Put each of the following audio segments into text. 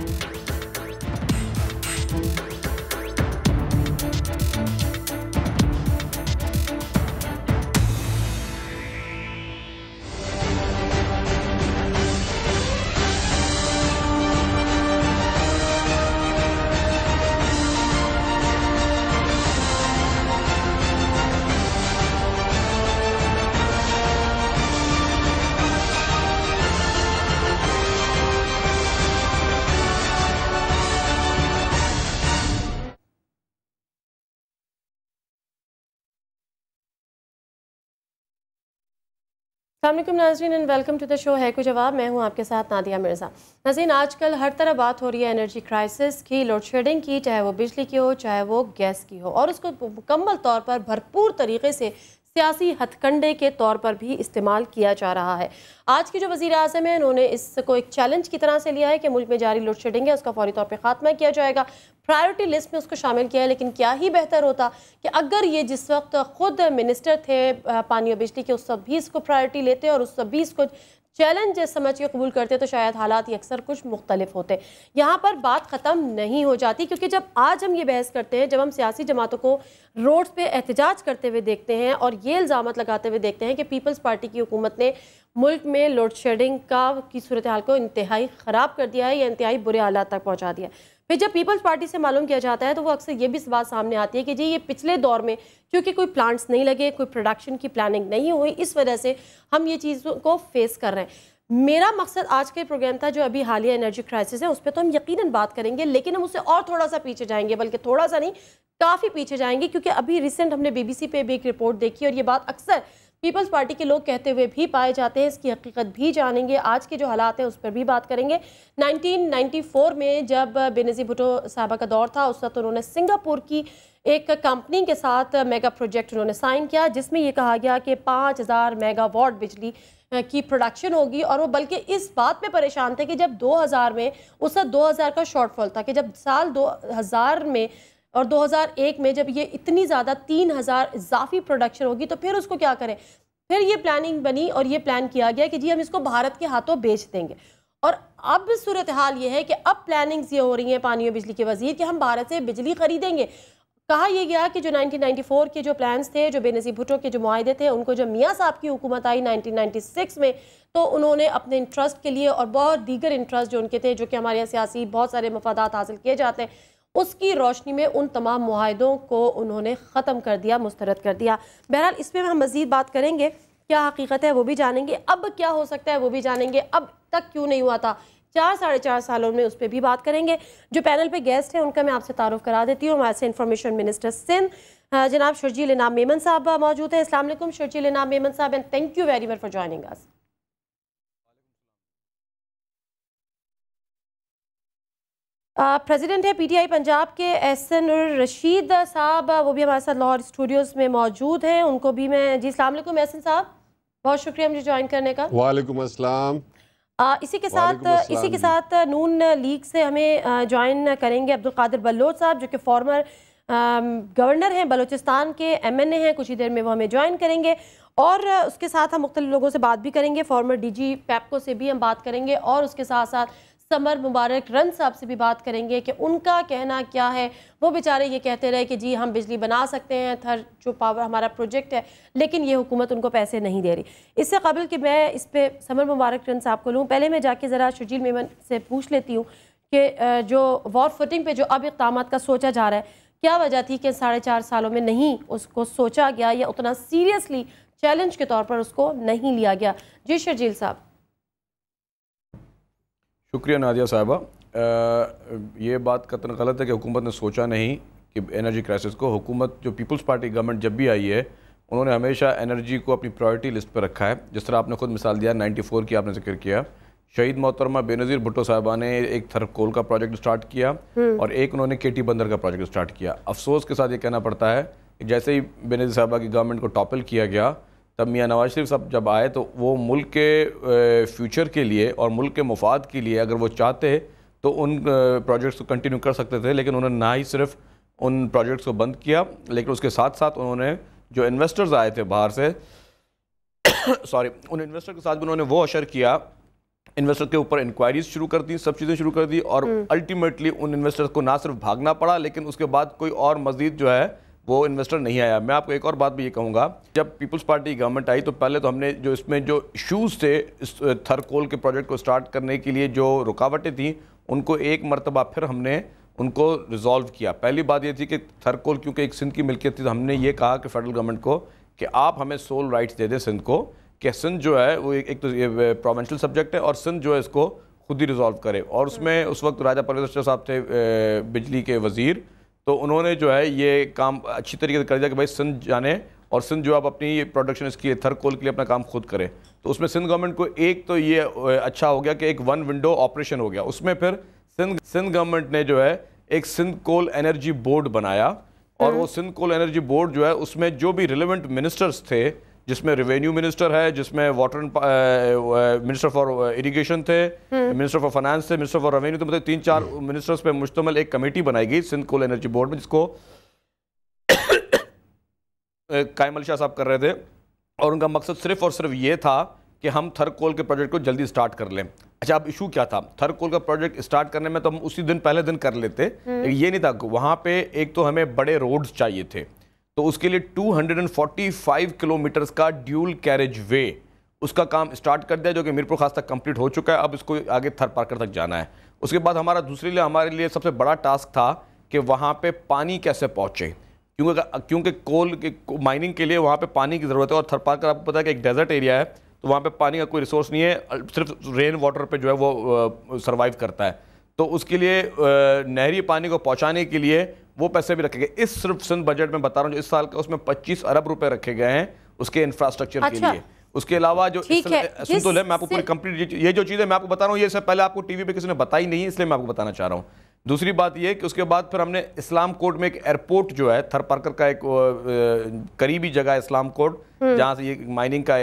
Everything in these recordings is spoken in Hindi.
Thank you. अल्लाम नाजरीन and welcome to the show है को जवाब मैं हूं आपके साथ नादिया मिर्ज़ा नाजीन आजकल हर तरह बात हो रही है एनर्जी क्राइसिस की लोड शेडिंग की चाहे वो बिजली की हो चाहे वो गैस की हो और उसको मुकम्मल तौर पर भरपूर तरीके से सियासी हथकंडे के तौर पर भी इस्तेमाल किया जा रहा है आज की जो वजी अजम है उन्होंने इसको एक चैलेंज की तरह से लिया है कि मुल्क में जारी लोड शेडिंग है उसका फौरी तौर पर खात्मा किया जाएगा प्रायोरिटी लिस्ट में उसको शामिल किया है लेकिन क्या ही बेहतर होता कि अगर ये जिस वक्त खुद मिनिस्टर थे पानी और बिजली के उस सब भी इसको प्रायोरिटी लेते और उस सब भी इसको चैलेंज समझ के कबूल करते तो शायद हालात अक्सर कुछ मुख्तलिफ होते यहाँ पर बात ख़त्म नहीं हो जाती क्योंकि जब आज हम ये बहस करते हैं जब हम सियासी जमातों को रोड्स पे एहतजाज करते हुए देखते हैं और ये इल्ज़ाम लगाते हुए देखते हैं कि पीपल्स पार्टी की हुकूमत ने मुल्क में लोड शेडिंग का की सूरत हाल को इंतहाई ख़राब कर दिया है या इंतहाई बुरे हालात तक पहुँचा दिया फिर जब पीपल्स पार्टी से मालूम किया जाता है तो वो अक्सर ये भी बात सामने आती है कि जी ये पिछले दौर में क्योंकि कोई प्लांट्स नहीं लगे कोई प्रोडक्शन की प्लानिंग नहीं हुई इस वजह से हम ये चीज़ों को फेस कर रहे हैं मेरा मकसद आज का प्रोग्राम था जो अभी हालिया एनर्जी क्राइसिस है उस पर तो हम यकीन बात करेंगे लेकिन हम उससे और थोड़ा सा पीछे जाएंगे बल्कि थोड़ा सा नहीं काफ़ी पीछे जाएंगे क्योंकि अभी रिसेंट हमने बीबीसी पे भी एक रिपोर्ट देखी और ये बात अक्सर पीपल्स पार्टी के लोग कहते हुए भी पाए जाते हैं इसकी हकीकत भी जानेंगे आज के जो हालात हैं उस पर भी बात करेंगे 1994 में जब बेनजी भुटो साहबा का दौर था उस वक्त उन्होंने सिंगापुर की एक कंपनी के साथ मेगा प्रोजेक्ट उन्होंने साइन किया जिसमें ये कहा गया कि पाँच हज़ार मेगावाट बिजली की प्रोडक्शन होगी और वो बल्कि इस बात में परेशान थे कि जब 2000 में उस दो 2000 का शॉर्टफॉल था कि जब साल 2000 में और 2001 में जब ये इतनी ज़्यादा 3000 इजाफी प्रोडक्शन होगी तो फिर उसको क्या करें फिर ये प्लानिंग बनी और ये प्लान किया गया कि जी हम इसको भारत के हाथों बेच देंगे और अब सूरत हाल ये है कि अब प्लानिंग्स ये हो रही हैं पानी और बिजली के वजीर कि हम भारत से बिजली खरीदेंगे कहा यह गया कि जो 1994 के जो प्लान्स थे जो बेनजी भुटो के जो माहदे थे उनको जब मियाँ साहब की हुकूमत आई 1996 में तो उन्होंने अपने इंटरेस्ट के लिए और बहुत दीगर इंटरेस्ट जो उनके थे जो कि हमारे यहाँ सियासी बहुत सारे मफादात हासिल किए जाते हैं उसकी रोशनी में उन तमाम माहदों को उन्होंने ख़त्म कर दिया मुस्तरद कर दिया बहरहाल इस पर हम मज़ीद बात करेंगे क्या हकीकत है वो भी जानेंगे अब क्या हो सकता है वो भी जानेंगे अब तक क्यों नहीं हुआ था चार साढ़े चार सालों में उस पर भी बात करेंगे जो पैनल पे गेस्ट हैं उनका मैं आपसे तारुफ करा देती हूँ हमारे से इंफॉर्मेशन मिनिस्टर सिंध जनाब शर्जील इनाम मेमन साहब मौजूद हैं असलम शर्जील इनाम मेमन साहब and thank you very much for joining us president है पीटीआई पंजाब के एहसन रशीद साहब वो भी हमारे साथ लाहौर स्टूडियोज़ में मौजूद हैं उनको भी मैं जी अलैक्म एहसन साहब बहुत शुक्रिया मुझे ज्वाइन करने का वालेकुम अस्सलाम इसी के साथ इसी के साथ नून लीग से हमें ज्वाइन करेंगे अब्दुल कादिर बलोच साहब जो कि फॉर्मर गवर्नर हैं बलोचिस्तान के एमएनए हैं कुछ ही देर में वो हमें ज्वाइन करेंगे और उसके साथ हम मुख्तलि लोगों से बात भी करेंगे फॉर्मर डीजी पैपको से भी हम बात करेंगे और उसके साथ साथ समर मुबारक रन साहब से भी बात करेंगे कि उनका कहना क्या है वो बेचारे ये कहते रहे कि जी हम बिजली बना सकते हैं थर जो पावर हमारा प्रोजेक्ट है लेकिन ये हुकूमत उनको पैसे नहीं दे रही इससे कबल कि मैं इस पर समर मुबारक रन साहब को लूँ पहले मैं जाके ज़रा शुजील मेमन से पूछ लेती हूँ कि जो वॉर फुटिंग पर जो अब इकदाम का सोचा जा रहा है क्या वजह थी कि साढ़े चार सालों में नहीं उसको सोचा गया या उतना सीरियसली चैलेंज के तौर पर उसको नहीं लिया गया जी शर्जील साहब शुक्रिया नादिया साहबा ये बात कतन गलत है कि हुकूमत ने सोचा नहीं कि एनर्जी क्राइसिस को हुकूमत जो पीपल्स पार्टी गवर्नमेंट जब भी आई है उन्होंने हमेशा एनर्जी को अपनी प्रायोरिटी लिस्ट पर रखा है जिस तरह आपने खुद मिसाल दिया 94 की आपने जिक्र किया शहीद मोहतरमा बेनज़ीर भुट्टो साहबा ने एक थर्प कोल का प्रोजेक्ट स्टार्ट किया हम्म। और एक उन्होंने के टी बंदर का प्रोजेक्ट स्टार्ट किया अफसोस के साथ ये कहना पड़ता है कि जैसे ही बेनज़ीर साहबा की गवर्नमेंट को टॉपल किया गया तब मियाँ नवाज शरीफ साहब जब आए तो वो मुल्क के फ्यूचर के लिए और मुल्क के मफाद के लिए अगर वो चाहते तो उन प्रोजेक्ट्स को कंटिन्यू कर सकते थे लेकिन उन्होंने ना ही सिर्फ उन प्रोजेक्ट्स को बंद किया लेकिन उसके साथ साथ उन्होंने जो इन्वेस्टर्स आए थे बाहर से सॉरी उन इन्वेस्टर के साथ भी उन्होंने वो अशर किया इन्वेस्टर के ऊपर इंक्वायरीज शुरू कर दी सब चीज़ें शुरू कर दी और अल्टीमेटली हम्म। उन इन्वेस्टर्स को ना सिर्फ भागना पड़ा लेकिन उसके बाद कोई और मजीद जो है वो इन्वेस्टर नहीं आया मैं आपको एक और बात भी ये कहूँगा जब पीपल्स पार्टी गवर्नमेंट आई तो पहले तो हमने जो इसमें जो इशूज़ थे इस थरकोल के प्रोजेक्ट को स्टार्ट करने के लिए जो रुकावटें थी उनको एक मरतबा फिर हमने उनको रिजॉल्व किया पहली बात ये थी कि थरकोल क्योंकि एक सिंध की मिल्कियत थी तो हमने ये कहा कि फेडरल गवर्नमेंट को कि आप हमें सोल राइट्स दे दें सिंध को कि सिंध जो है वो एक तो प्रोवेंशल सब्जेक्ट है और सिंध जो है इसको खुद ही रिजॉल्व करे और उसमें उस वक्त राजा परवेश साहब थे बिजली के वज़ीर तो उन्होंने जो है ये काम अच्छी तरीके से कर दिया कि भाई सिंध जाने और सिंध जो आप अपनी प्रोडक्शन इसके थर कोल के लिए अपना काम खुद करें तो उसमें सिंध गवर्नमेंट को एक तो ये अच्छा हो गया कि एक वन विंडो ऑपरेशन हो गया उसमें फिर सिंध सिंध गवर्नमेंट ने जो है एक सिंध कोल एनर्जी बोर्ड बनाया और हम्म। वो सिंध कोल एनर्जी बोर्ड जो है उसमें जो भी रिलेवेंट मिनिस्टर्स थे जिसमें रेवेन्यू मिनिस्टर है जिसमें वाटर मिनिस्टर फॉर इरिगेशन थे मिनिस्टर फॉर फाइनेंस थे मिनिस्टर फॉर रेवेन्यू तो मतलब तीन चार मिनिस्टर्स हम्म। पे मुश्तमल एक कमेटी बनाई गई सिंध कोल एनर्जी बोर्ड में जिसको कायमल शाह साहब कर रहे थे और उनका मकसद सिर्फ और सिर्फ ये था कि हम थर कोल के प्रोजेक्ट को जल्दी स्टार्ट कर लें अच्छा अब इशू क्या था थर कोल का प्रोजेक्ट स्टार्ट करने में तो हम उसी दिन पहले दिन कर लेते हम्म। ये नहीं था वहाँ पे एक तो हमें बड़े रोड्स चाहिए थे तो उसके लिए 245 किलोमीटर का ड्यूल कैरेज वे उसका काम स्टार्ट कर दिया जो कि मीरपुर खास तक कंप्लीट हो चुका है अब इसको आगे थर पार्कर तक जाना है उसके बाद हमारा दूसरे लिए हमारे लिए सबसे बड़ा टास्क था कि वहाँ पे पानी कैसे पहुँचे क्योंकि क्योंकि कोल के माइनिंग के लिए वहाँ पे पानी की ज़रूरत है और थर पार्कर आपको पता है कि एक डेजर्ट एरिया है तो वहाँ पर पानी का कोई रिसोर्स नहीं है सिर्फ रेन वाटर पर जो है वो सर्वाइव करता है तो उसके लिए नहरी पानी को पहुँचाने के लिए वो पैसे भी रखे गए इस सिर्फ सिंध बजट में बता रहा हूँ जो इस साल का उसमें पच्चीस अरब रुपए रखे गए हैं उसके इंफ्रास्ट्रक्चर अच्छा। के लिए उसके अलावा जो सुन मैं आपको पूरी कंप्लीट ये जो चीज़ें मैं आपको बता रहा हूँ ये सब पहले आपको टीवी पे किसी ने बताई नहीं है इसलिए मैं आपको बताना चाह रहा हूँ दूसरी बात ये कि उसके बाद फिर हमने इस्लाम कोर्ट में एक एयरपोर्ट जो है थरपारकर का एक करीबी जगह इस्लाम कोर्ट हम्म। जहाँ से ये माइनिंग का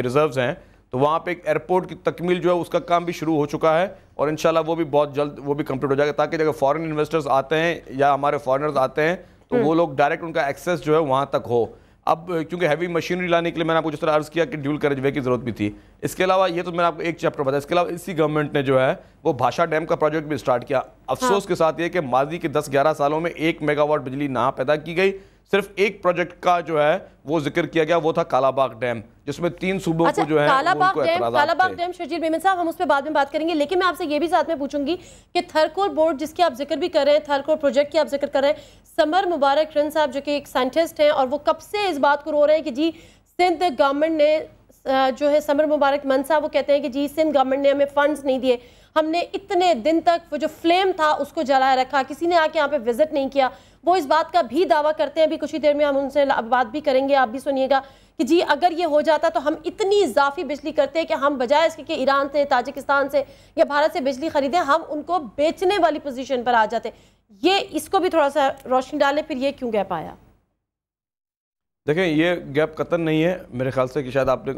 रिजर्व हैं तो वहाँ पे एक एयरपोर्ट की तकमील जो है उसका काम भी शुरू हो चुका है और इन वो भी बहुत जल्द वो भी कंप्लीट हो जाएगा ताकि अगर फॉरेन इन्वेस्टर्स आते हैं या हमारे फॉरेनर्स आते हैं तो हम्म। वो लोग डायरेक्ट उनका एक्सेस जो है वहाँ तक हो अब क्योंकि हैवी मशीनरी लाने के लिए मैंने आपको जिस तरह अर्ज़ किया कि ड्यूल करेजवे की ज़रूरत भी थी इसके अलावा ये तो मैंने आपको एक चैप्टर बताया इसके अलावा इसी गवर्नमेंट ने जो है वो भाषा डैम का प्रोजेक्ट भी स्टार्ट किया हाँ। अफसोस हाँ। के साथ ये कि माजी के 10-11 सालों में एक मेगावाट बिजली ना पैदा की गई सिर्फ एक प्रोजेक्ट का जो है वो जिक्र किया गया वो था कालाबाग डैम जिसमें तीन सूबों अच्छा, को जो है कालाबाग डैम कालाबाग डैम शजीर मेमन साहब हम उस पर बाद में बात करेंगे लेकिन मैं आपसे ये भी साथ में पूछूंगी कि थरकोर बोर्ड जिसकी आप जिक्र भी कर रहे हैं थरकोर प्रोजेक्ट की आप जिक्र कर रहे हैं समर मुबारक रन साहब जो कि एक साइंटिस्ट हैं और वो कब से इस बात को रो रहे हैं कि जी सिंध गवर्नमेंट ने जो है समर मुबारक मनसा वो कहते हैं कि जी सिंध गवर्नमेंट ने हमें फंड्स नहीं दिए हमने इतने दिन तक वो जो फ्लेम था उसको जलाए रखा किसी ने आके यहाँ पे विजिट नहीं किया वो इस बात का भी दावा करते हैं अभी कुछ ही देर में हम उनसे बात भी करेंगे आप भी सुनिएगा कि जी अगर ये हो जाता तो हम इतनी इजाफी बिजली करते हैं कि हम बजाय इसके कि ईरान से ताजिकिस्तान से या भारत से बिजली खरीदें हम उनको बेचने वाली पोजिशन पर आ जाते ये इसको भी थोड़ा सा रोशनी डालें फिर ये क्यों कह पाया देखें ये गैप कतन नहीं है मेरे ख्याल से कि शायद आपने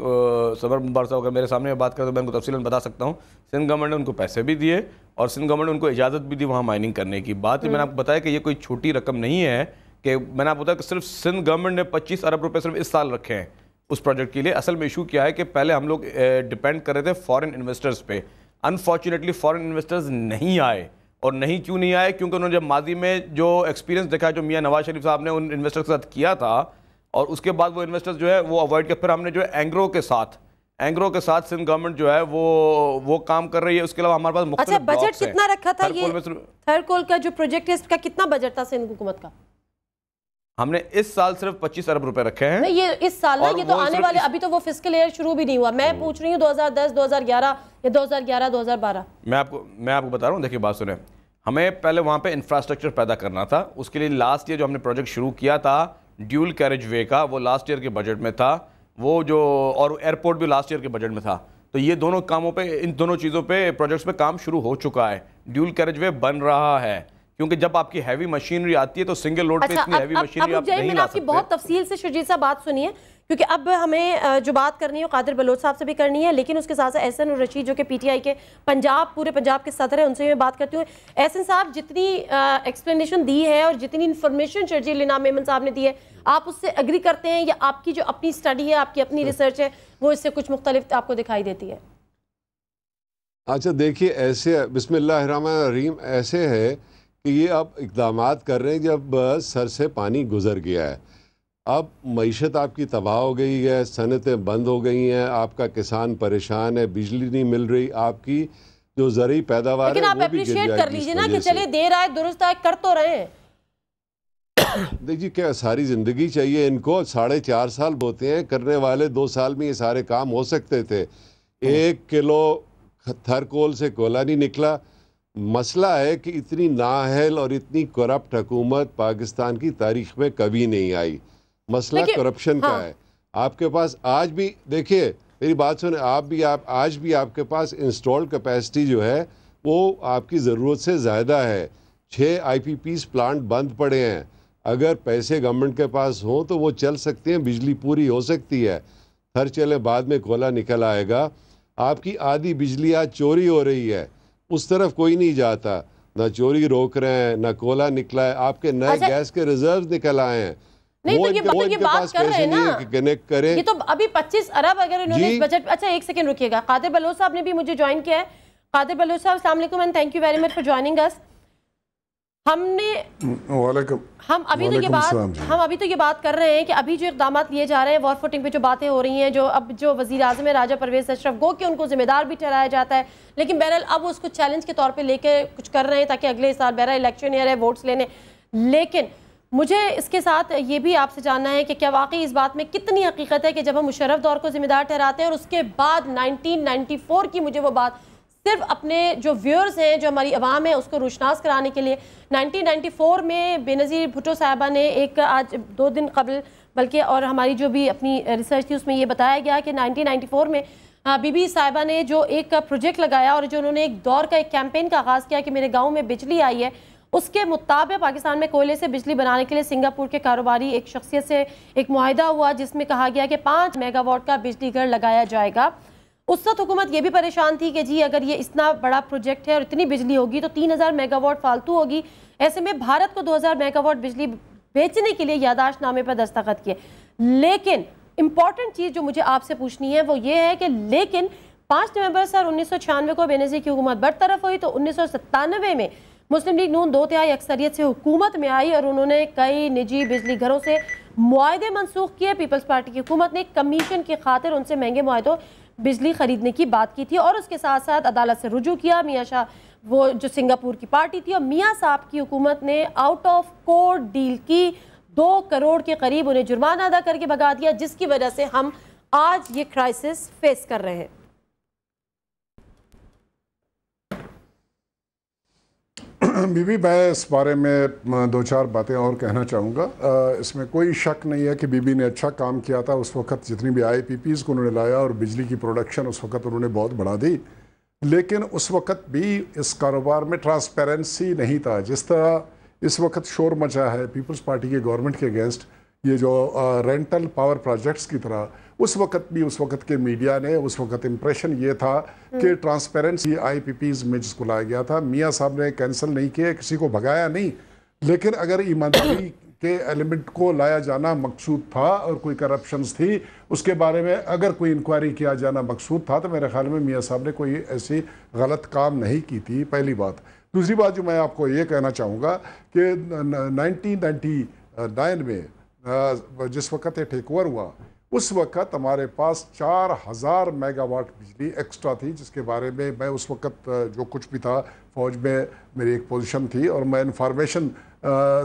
सबर मुबार साहब अगर मेरे सामने में बात करें तो मैं उनको तफसी बता सकता हूँ सिंध गवर्नमेंट ने उनको पैसे भी दिए और सिंध गवर्नमेंट ने उनको इजाज़त भी दी वहाँ माइनिंग करने की बात मैंने हम्म। आपको बताया कि ये कोई छोटी रकम नहीं है कि मैंने आपको बताया कि सिर्फ सिंध गवर्नमेंट ने पच्चीस अरब रुपये सिर्फ इस साल रखे हैं उस प्रोजेक्ट के लिए असल में इशू क्या है कि पहले हम लोग डिपेंड कर रहे थे फ़ॉरन इन्वेस्टर्स पे अनफॉर्चुनेटली फॉरन इन्वेस्टर्स नहीं आए और नहीं क्यों नहीं आए क्योंकि उन्होंने जब माजी में जो एक्सपीरियंस देखा जो मियाँ नवाज शरीफ साहब ने उन इन्वेस्टर के साथ किया था और उसके बाद वो इन्वेस्टर्स जो है वो अवॉइड किया फिर हमने जो है एंग्रो के साथ एंग्रो के साथ सिंध गवर्नमेंट जो है वो वो काम कर रही है उसके अलावा हमारे पास अच्छा बजट कितना रखा था ये थर्ड का जो प्रोजेक्ट है इसका कितना बजट था सिंध हुकूमत का हमने इस साल सिर्फ 25 अरब रुपए रखे हैं ये इस साल ना ये तो आने वाले इस... अभी तो वो फिजिकल ईयर शुरू भी नहीं हुआ मैं हम्म। पूछ रही हूँ 2010 2011 या 2011 2012 मैं आपको मैं आपको बता रहा हूँ देखिए बात सुने हमें पहले वहाँ पे इंफ्रास्ट्रक्चर पैदा करना था उसके लिए लास्ट ईयर जो हमने प्रोजेक्ट शुरू किया था ड्यूल कैरेज वे का वो लास्ट ईयर के बजट में था वो जो और एयरपोर्ट भी लास्ट ईयर के बजट में था तो ये दोनों कामों पे इन दोनों चीज़ों पे प्रोजेक्ट्स पे काम शुरू हो चुका है ड्यूल कैरेज वे बन रहा है क्योंकि जब आपकी हैवी मशीनरी आती है तो सिंगल लोड अच्छा, पे इतनी अब, हैवी अब, मशीनरी अब, आप नहीं ला सकते आपकी बहुत तफसील से शुजीत साहब बात सुनिए क्योंकि अब हमें जो बात करनी है कादिर बलोच साहब से भी करनी है लेकिन उसके साथ साथ एहसन और रशीद जो कि पीटीआई के पंजाब पूरे पंजाब के सदर है उनसे भी बात करती हूँ एहसन साहब जितनी एक्सप्लेनेशन दी है और जितनी इन्फॉर्मेशन शर्जील इनाम मेमन साहब ने दी है आप उससे अग्री करते हैं या आपकी जो अपनी स्टडी है आपकी अपनी रिसर्च है वो इससे कुछ मुख्तलिफ आपको दिखाई देती है अच्छा देखिए ऐसे बिसमीम ऐसे है कि ये आप इकदाम कर रहे हैं जब सर से पानी गुजर गया है अब मीशत आपकी तबाह हो गई है सनतें बंद हो गई हैं आपका किसान परेशान है बिजली नहीं मिल रही आपकी जो जरिए पैदावार लेकिन आप अप्रिशिएट कर लीजिए ना कि चले देर आए दुरुस्त आए कर तो रहे देखिए क्या सारी ज़िंदगी चाहिए इनको साढ़े चार साल बोते हैं करने वाले दो साल में ये सारे काम हो सकते थे हम्म। एक किलो थरकोल से कोला नहीं निकला मसला है कि इतनी नाहल और इतनी करप्ट हुकूमत पाकिस्तान की तारीख में कभी नहीं आई मसला करप्शन हाँ। का है आपके पास आज भी देखिए मेरी बात सुने आप भी आप आज भी आपके पास इंस्टॉल कैपेसिटी जो है वो आपकी ज़रूरत से ज़्यादा है छः आईपीपीस प्लांट बंद पड़े हैं अगर पैसे गवर्नमेंट के पास हों तो वो चल सकते हैं बिजली पूरी हो सकती है हर चले बाद में कोला निकल आएगा आपकी आधी बिजली आज चोरी हो रही है उस तरफ कोई नहीं जाता ना चोरी रोक रहे हैं ना कोला निकला है आपके नए अच्छा, गैस के रिजर्व निकल आए हैं नहीं तो ये, तो बात कर रहे हैं ना ये तो अभी 25 अरब अगर इन्होंने बजट अच्छा एक सेकंड रुकिएगा कादिर बलोच साहब ने भी मुझे ज्वाइन किया है कादिर बलोच साहब सलाम and thank you very much for joining us हमने हम्म, हम अभी तो ये बात हम अभी तो ये बात कर रहे हैं कि अभी जो इकदाम लिए जा रहे हैं वॉर फुटिंग पे जो बातें हो रही हैं जो अब जो वजी अजम है राजा परवेज अशरफ गो के उनको जिम्मेदार भी ठहराया जाता है लेकिन बहरहाल अब उसको चैलेंज के तौर पर लेकर कुछ कर रहे हैं ताकि अगले साल बहरा इलेक्शन ईयर है वोट्स लेने लेकिन मुझे इसके साथ ये भी आपसे जानना है कि क्या वाकई इस बात में कितनी हकीकत है कि जब हम मुशरफ दौर को जिम्मेदार ठहराते हैं और उसके बाद फोर की मुझे वो बात सिर्फ अपने जो व्यूअर्स हैं जो हमारी आवाम है उसको रोशनास कराने के लिए 1994 में बेनज़ीर भुटो साहबा ने एक आज दो दिन कबल बल्कि और हमारी जो भी अपनी रिसर्च थी उसमें ये बताया गया कि 1994 में हाँ, बीबी साहिबा ने जो एक प्रोजेक्ट लगाया और जो उन्होंने एक दौर का एक कैंपेन का आगाज़ किया कि मेरे गाँव में बिजली आई है उसके मुताबिक पाकिस्तान में कोयले से बिजली बनाने के लिए सिंगापुर के कारोबारी एक शख्सियत से एक माहदा हुआ जिसमें कहा गया कि पाँच मेगावाट का बिजली घर लगाया जाएगा उस वक्त हुकूमत ये भी परेशान थी कि जी अगर ये इतना बड़ा प्रोजेक्ट है और इतनी बिजली होगी तो 3000 मेगावाट फालतू होगी ऐसे में भारत को 2000 मेगावाट बिजली बेचने के लिए यादाश्त नामे पर दस्तखत किए लेकिन इम्पॉर्टेंट चीज़ जो मुझे आपसे पूछनी है वो ये है कि लेकिन पाँच नवंबर सर उन्नीस को बेनजी की हुकूमत बरतरफ हुई तो उन्नीस में मुस्लिम लीग नून दो तिहाई अक्सरियत से हुकूमत में आई और उन्होंने कई निजी बिजली घरों से मुआदे मनसूख किए पीपल्स पार्टी की हुकूमत ने कमीशन की खातिर उनसे महंगे मुआदों बिजली खरीदने की बात की थी और उसके साथ साथ अदालत से रुजू किया मियाँ शाह वो जो सिंगापुर की पार्टी थी और मियाँ साहब की हुकूमत ने आउट ऑफ कोर्ट डील की दो करोड़ के करीब उन्हें जुर्माना अदा करके भगा दिया जिसकी वजह से हम आज ये क्राइसिस फेस कर रहे हैं बीबी मैं इस बारे में दो चार बातें और कहना चाहूँगा इसमें कोई शक नहीं है कि बीबी ने अच्छा काम किया था उस वक्त जितनी भी आई पी पीज़ को उन्होंने लाया और बिजली की प्रोडक्शन उस वक्त उन्होंने बहुत बढ़ा दी लेकिन उस वक्त भी इस कारोबार में ट्रांसपेरेंसी नहीं था जिस तरह इस वक्त शोर मचा है पीपल्स पार्टी के गवर्नमेंट के अगेंस्ट ये जो रेंटल पावर प्रोजेक्ट्स की तरह उस वक्त भी उस वक्त के मीडिया ने उस वक्त इम्प्रेशन ये था कि ट्रांसपेरेंसी आई पी पीज में जिसको लाया गया था मियाँ साहब ने कैंसिल नहीं किए किसी को भगाया नहीं लेकिन अगर ईमानदारी के एलिमेंट को लाया जाना मकसूद था और कोई करप्शन थी उसके बारे में अगर कोई इंक्वायरी किया जाना मकसूद था तो मेरे ख्याल में मियाँ साहब ने कोई ऐसी गलत काम नहीं की थी पहली बात दूसरी बात जो मैं आपको ये कहना चाहूँगा कि नाइनटीन नाइन्टी नाइन में जिस वक्त ये टेकओवर हुआ उस वक्त हमारे पास चार हज़ार मेगावाट बिजली एक्स्ट्रा थी जिसके बारे में मैं उस वक्त जो कुछ भी था फौज में मेरी एक पोजीशन थी और मैं इंफॉर्मेशन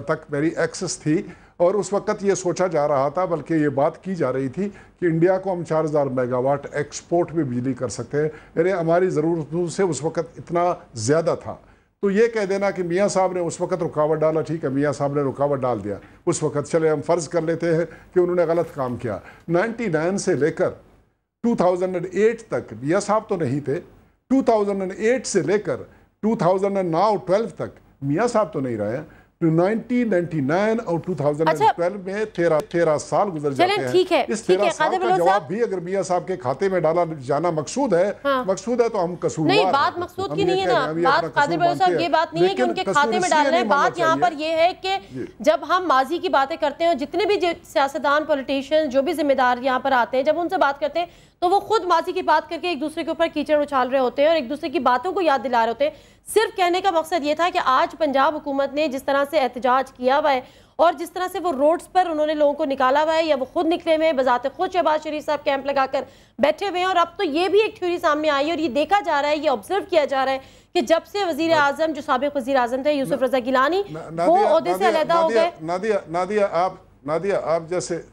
तक मेरी एक्सेस थी और उस वक्त ये सोचा जा रहा था बल्कि ये बात की जा रही थी कि इंडिया को हम 4000 मेगावाट एक्सपोर्ट में बिजली कर सकते हैं यानी हमारी ज़रूरतों से उस वक्त इतना ज़्यादा था तो ये कह देना कि मियाँ साहब ने उस वक्त रुकावट डाला ठीक है मियाँ साहब ने रुकावट डाल दिया उस वक्त चले हम फ़र्ज़ कर लेते हैं कि उन्होंने गलत काम किया 99 से लेकर 2008 तक मियाँ साहब तो नहीं थे 2008 से लेकर 2009 12 तक मियाँ साहब तो नहीं रहे 1999 और 2012 अच्छा, में तेरह तेरह साल गुजर जाते हैं ठीक है इस तेरह साल का जवाब भी अगर मियाँ साहब के खाते में डाला जाना मकसूद है हाँ। मकसूद है तो हम कसूर नहीं बात मकसूद की नहीं है ना बात कादिर साहब ये बात नहीं है कि उनके खाते में डालना है बात यहाँ पर ये है कि जब हम माजी की बातें करते हैं जितने भी सियासतदान पॉलिटिशियन जो भी जिम्मेदार यहाँ पर आते हैं जब उनसे बात करते हैं तो वो खुद माजी की बात करके एक दूसरे के ऊपर कीचड़ उछाल रहे होते हैं और एक दूसरे की बातों को याद दिला रहे होते हैं सिर्फ कहने का मकसद ये था कि आज पंजाब हुकूमत ने जिस तरह से एहतजाज किया हुआ है और जिस तरह से वो रोड्स पर उन्होंने लोगों को निकाला हुआ है या वो खुद निकले हुए हैं बजाते खुद शहबाज शरीफ साहब कैंप लगाकर बैठे हुए हैं और अब तो ये भी एक थ्योरी सामने आई है और ये देखा जा रहा है ये ऑब्जर्व किया जा रहा है कि जब से वजीर आजम जो सबक वजी अजम थे यूसुफ रजा गिलानी वो अहदे से अलहदा हो गए नादिया नादिया आप नादिया आप जैसे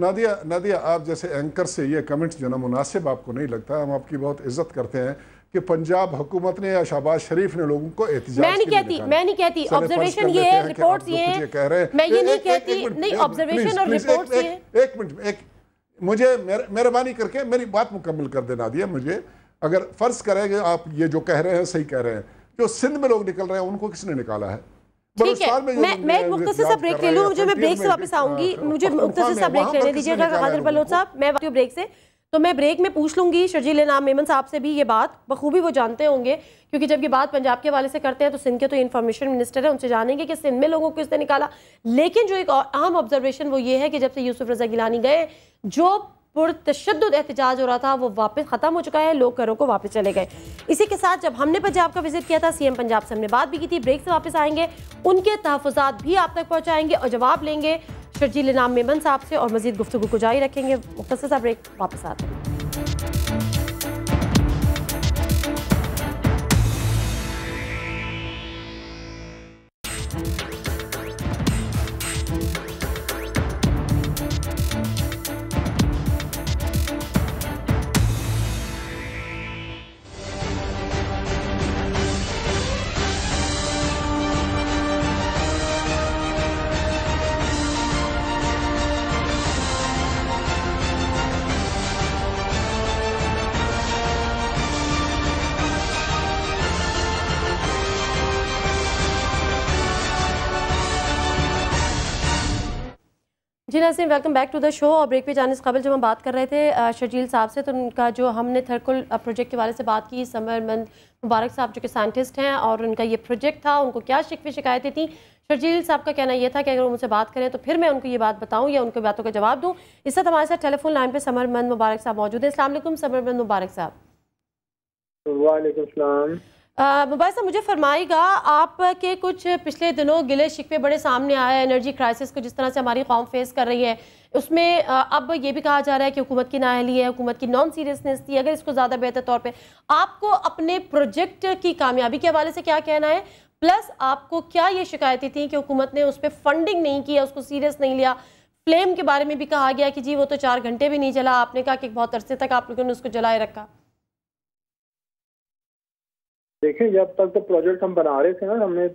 नादिया नादिया आप जैसे एंकर से ये कमेंट्स जो ना मुनासिब आपको नहीं लगता हम आपकी बहुत इज्जत करते हैं कि पंजाब हुकूमत ने या शहबाज शरीफ ने लोगों को मैं नहीं कहती मैं नहीं कहती ऑब्जर्वेशन ये है रिपोर्ट्स ये हैं कह रहे हैं मैं ये नहीं कहती नहीं ऑब्जर्वेशन और रिपोर्ट्स ये एक मिनट एक मुझे मेहरबानी करके मेरी बात मुकम्मल कर देना दिया मुझे अगर फर्ज करेंगे आप ये जो कह रहे हैं सही कह रहे हैं जो सिंध में लोग निकल रहे हैं उनको किसने निकाला है ठीक है मैं मैं एक मुख्तर सा ब्रेक ले लूँ मुझे मैं ब्रेक से वापस आऊंगी मुझे मुख्तर सा ब्रेक लेने दीजिएगा बलोच साहब मैं ब्रेक से तो मैं ब्रेक में पूछ लूंगी शर्जील नाम मेमन साहब से भी ये बात बखूबी वो जानते होंगे क्योंकि जब ये बात पंजाब के हवाले से करते हैं तो सिंध के तो इन्फॉर्मेशन मिनिस्टर है उनसे जानेंगे कि सिंध में लोगों को किसने निकाला लेकिन जो एक अहम ऑब्जर्वेशन वो ये है कि जब से यूसुफ रजा गिलानी गए जो पुरतशद एहतजाज हो रहा था वो वापस ख़त्म हो चुका है लोग घरों को वापस चले गए इसी के साथ जब हमने पंजाब का विजिट किया था सीएम पंजाब से हमने बात भी की थी ब्रेक से वापस आएंगे उनके तहफात भी आप तक पहुँचाएंगे और जवाब लेंगे शर्जील इनाम मेमन साहब से और मजीद गुफ्तु को जारी रखेंगे मुख्तर सा ब्रेक वापस आते हैं नाजिन welcome back to the show और ब्रेक पे जाने से कबल जब हम बात कर रहे थे शर्जील साहब से तो उनका जो हमने थर्कुल प्रोजेक्ट के बारे से बात की समरमंद मुबारक साहब जो कि साइंटिस्ट हैं और उनका ये प्रोजेक्ट था उनको क्या शिकवे शिकायतें थी शर्जील साहब का कहना यह था कि अगर उनसे बात करें तो फिर मैं उनको ये बात बताऊँ या उनकी बातों का जवाब दूँ इस साथ हमारे साथ टेलीफोन लाइन पर समरमंद मुबारक साहब मौजूद हैं असलम समरमंद मुबारक साहब वाईक साहब मुझे फरमाएगा आपके कुछ पिछले दिनों गिले शिकवे बड़े सामने आए एनर्जी क्राइसिस को जिस तरह से हमारी कौम फेस कर रही है उसमें अब ये भी कहा जा रहा है कि हुकूमत की नाहली है हुकूमत की नॉन सीरियसनेस थी अगर इसको ज़्यादा बेहतर तौर पे आपको अपने प्रोजेक्ट की कामयाबी के हवाले से क्या कहना है प्लस आपको क्या ये शिकायतें थी कि हुकूमत ने उस पर फंडिंग नहीं किया उसको सीरियस नहीं लिया फ्लेम के बारे में भी कहा गया कि जी वो तो चार घंटे भी नहीं जला आपने कहा कि बहुत अरसे तक आप लोगों ने उसको जलाए रखा देखें जब तक तो प्रोजेक्ट हम बना रहे थे ना हमने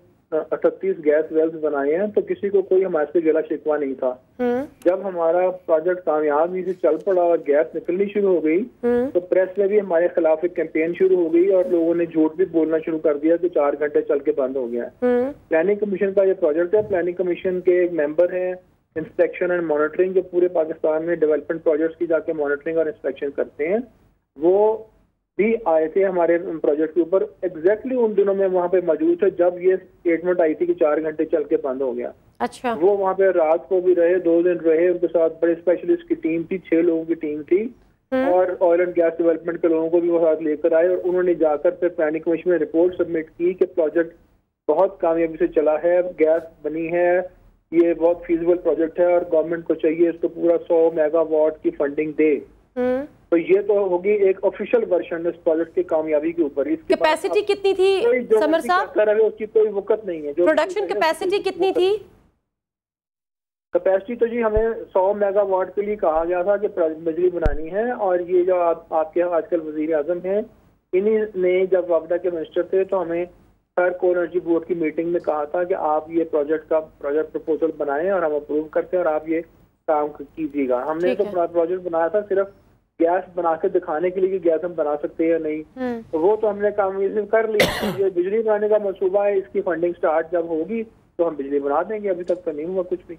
अठतीस गैस वेल्स बनाए हैं तो किसी को कोई हमारे से गिला शिकवा नहीं था हम्म। जब हमारा प्रोजेक्ट कामयाबी से चल पड़ा और गैस निकलनी शुरू हो गई हम्म। तो प्रेस में भी हमारे खिलाफ एक कैंपेन शुरू हो गई और लोगों ने झूठ भी बोलना शुरू कर दिया कि चार घंटे चल के बंद हो गया है प्लानिंग हम्म। कमीशन का ये प्रोजेक्ट है प्लानिंग कमीशन के एक मेंबर है इंस्पेक्शन एंड मॉनिटरिंग जो पूरे पाकिस्तान में डेवलपमेंट प्रोजेक्ट की जाके मॉनिटरिंग और इंस्पेक्शन करते हैं वो भी आए थे हमारे प्रोजेक्ट के ऊपर एग्जैक्टली उन दिनों में वहाँ पे मौजूद थे जब ये स्टेटमेंट आई थी कि चार घंटे चल के बंद हो गया अच्छा वो वहाँ पे रात को भी रहे दो दिन रहे उनके साथ बड़े स्पेशलिस्ट की टीम थी छह लोगों की टीम थी हम्म। और ऑयल एंड गैस डेवलपमेंट के लोगों को भी वो साथ लेकर आए और उन्होंने जाकर फिर प्लानिंग कमीशन में रिपोर्ट सबमिट की कि प्रोजेक्ट बहुत कामयाबी से चला है गैस बनी है ये बहुत फीजिबल प्रोजेक्ट है और गवर्नमेंट को चाहिए इसको पूरा सौ मेगा की फंडिंग दे हम्म। तो ये तो होगी एक ऑफिशियल वर्षन इस प्रोजेक्ट की कामयाबी के ऊपर कैपेसिटी कितनी थी समर साहब उसकी कोई वक्त नहीं है प्रोडक्शन कैपेसिटी कितनी थी कैपेसिटी तो जी हमें 100 मेगावाट के लिए कहा गया था कि बिजली बनानी है और ये जो आप आपके आजकल वजीर आजम हैं इन्हीं ने जब वापदा के मिनिस्टर थे तो हमें हर को एनर्जी बोर्ड की मीटिंग में कहा था कि आप ये प्रोजेक्ट का प्रोजेक्ट प्रपोजल बनाएं और हम अप्रूव करते हैं और आप ये काम कीजिएगा हमने तो प्रोजेक्ट बनाया था सिर्फ गैस बनाकर दिखाने के लिए कि गैस हम बना सकते हैं या नहीं तो वो तो हमने काम कर लिया बिजली बनाने का मनसूबा है इसकी फंडिंग स्टार्ट जब होगी तो हम बिजली बना देंगे अभी तक तो नहीं हुआ कुछ भी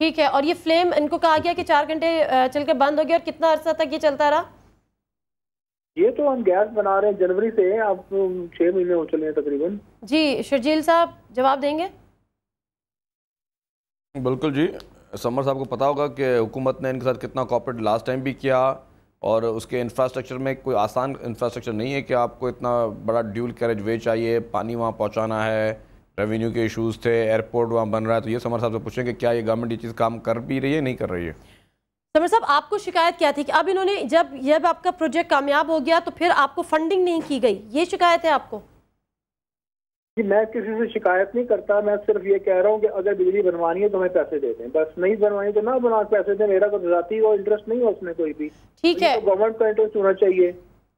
ठीक है और ये फ्लेम इनको कहा गया कि चार घंटे चल के बंद हो गया और कितना अरसा तक ये चलता रहा ये तो हम गैस बना रहे हैं जनवरी से अब तो छह महीने हो चले हैं तकरीबन जी शर्जील साहब जवाब देंगे बिल्कुल जी समर साहब को पता होगा कि हुकूमत ने इनके साथ कितना कॉपरेट लास्ट टाइम भी किया और उसके इंफ्रास्ट्रक्चर में कोई आसान इंफ्रास्ट्रक्चर नहीं है कि आपको इतना बड़ा ड्यूल कैरेज वे चाहिए पानी वहाँ पहुँचाना है रेवेन्यू के इशूज़ थे एयरपोर्ट वहाँ बन रहा है तो ये समर साहब से पूछें कि क्या ये गवर्नमेंट ये चीज़ काम कर भी रही है नहीं कर रही है समर साहब आपको शिकायत क्या थी कि अब इन्होंने जब जब आपका प्रोजेक्ट कामयाब हो गया तो फिर आपको फंडिंग नहीं की गई ये शिकायत है आपको कि मैं किसी से शिकायत नहीं करता मैं सिर्फ ये कह रहा हूँ कि अगर बिजली बनवानी है तो हमें पैसे दे दें बस नहीं बनवानी तो ना बना पैसे दें मेरा कोई जाती और इंटरेस्ट नहीं है उसमें कोई भी ठीक है तो गवर्नमेंट का इंटरेस्ट होना चाहिए